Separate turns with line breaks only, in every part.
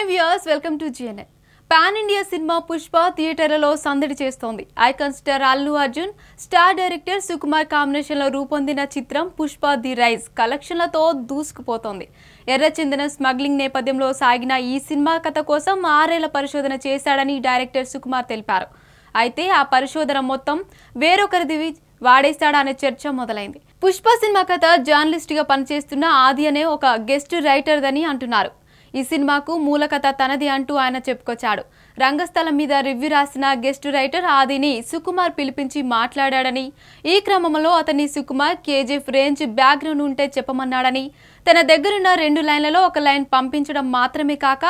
hi viewers welcome to GNN pan India cinema Pushpa థియేటర్లలో సందడి చేస్తోంది icon star Allu Arjun star director Sukumar కాంబినేషన్లో రూపొందిన చిత్రం పుష్ప ది రైజ్ కలెక్షన్లతో దూసుకుపోతోంది ఎర్ర చెందిన స్మగ్లింగ్ నేపథ్యంలో సాగిన ఈ సినిమా కథ కోసం ఆరేళ్ల పరిశోధన చేశాడని డైరెక్టర్ సుకుమార్ తెలిపారు అయితే ఆ పరిశోధన మొత్తం వేరొకరిది వాడేస్తాడా అనే చర్చ మొదలైంది పుష్ప సినిమా కథ జర్నలిస్ట్గా పనిచేస్తున్న ఆది అనే ఒక గెస్ట్ రైటర్దని అంటున్నారు ఈ సినిమాకు మూలకథ తనది అంటూ ఆయన చెప్పుకొచ్చాడు రంగస్థలం మీద రివ్యూ రాసిన గెస్ట్ రైటర్ ఆదిని సుకుమార్ పిలిపించి మాట్లాడాడని ఈ క్రమంలో అతని సుకుమార్ కేజీఎఫ్ రేంజ్ బ్యాక్గ్రౌండ్ ఉంటే చెప్పమన్నాడని తన దగ్గరున్న రెండు లైన్లలో ఒక లైన్ పంపించడం మాత్రమే కాక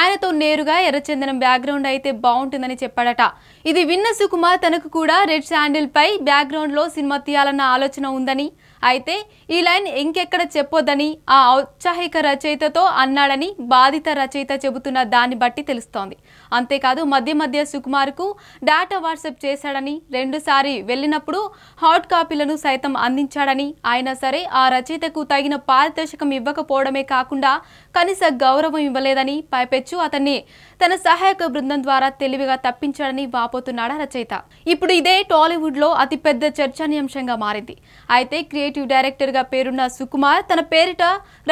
ఆయనతో నేరుగా ఎర్రచందనం బ్యాక్గ్రౌండ్ అయితే బాగుంటుందని చెప్పాడట ఇది విన్న సుకుమార్ తనకు కూడా రెడ్ శాండిల్ పై బ్యాక్గ్రౌండ్లో సినిమా తీయాలన్న ఆలోచన ఉందని అయితే ఈ లైన్ ఇంకెక్కడ చెప్పొద్దని ఆ ఔత్సాహిక రచయితతో అన్నాడని బాధిత రచయిత చెబుతున్న దాన్ని బట్టి తెలుస్తోంది అంతే అంతేకాదు మధ్య మధ్య సుకుమార్కు డాటా వాట్సాప్ చేశాడని రెండుసారి వెళ్ళినప్పుడు హాట్ కాపీలను సైతం అందించాడని అయినా సరే ఆ రచయితకు తగిన పారితోషికం ఇవ్వకపోవడమే కాకుండా కనీస గౌరవం ఇవ్వలేదని పైపెచ్చు అతన్ని తన సహాయక బృందం ద్వారా తెలివిగా తప్పించాడని వాపోతున్నాడా రచయిత ఇప్పుడు ఇదే టాలీవుడ్ లో అతిపెద్ద చర్చనీయాంశంగా మారింది అయితే క్రియేటివ్ డైరెక్టర్ గా పేరున్న సుకుమార్ తన పేరిట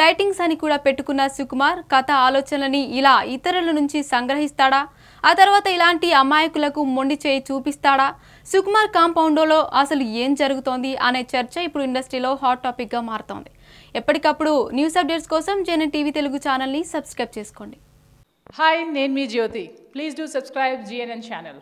రైటింగ్స్ అని కూడా పెట్టుకున్న సుకుమార్ కథ ఆలోచనలని ఇలా ఇతరుల నుంచి సంగ్రహిస్తాడా ఆ తర్వాత ఇలాంటి అమాయకులకు మొండి చేయి చూపిస్తాడా సుకుమార్ కాంపౌండోలో అసలు ఏం జరుగుతోంది అనే చర్చ ఇప్పుడు ఇండస్ట్రీలో హాట్ టాపిక్గా మారుతోంది ఎప్పటికప్పుడు న్యూస్ అప్డేట్స్ కోసం జేఎన్ టీవీ తెలుగు ఛానల్ని సబ్స్క్రైబ్ చేసుకోండి హాయ్ నేను మీ Jyothi please do subscribe GNN channel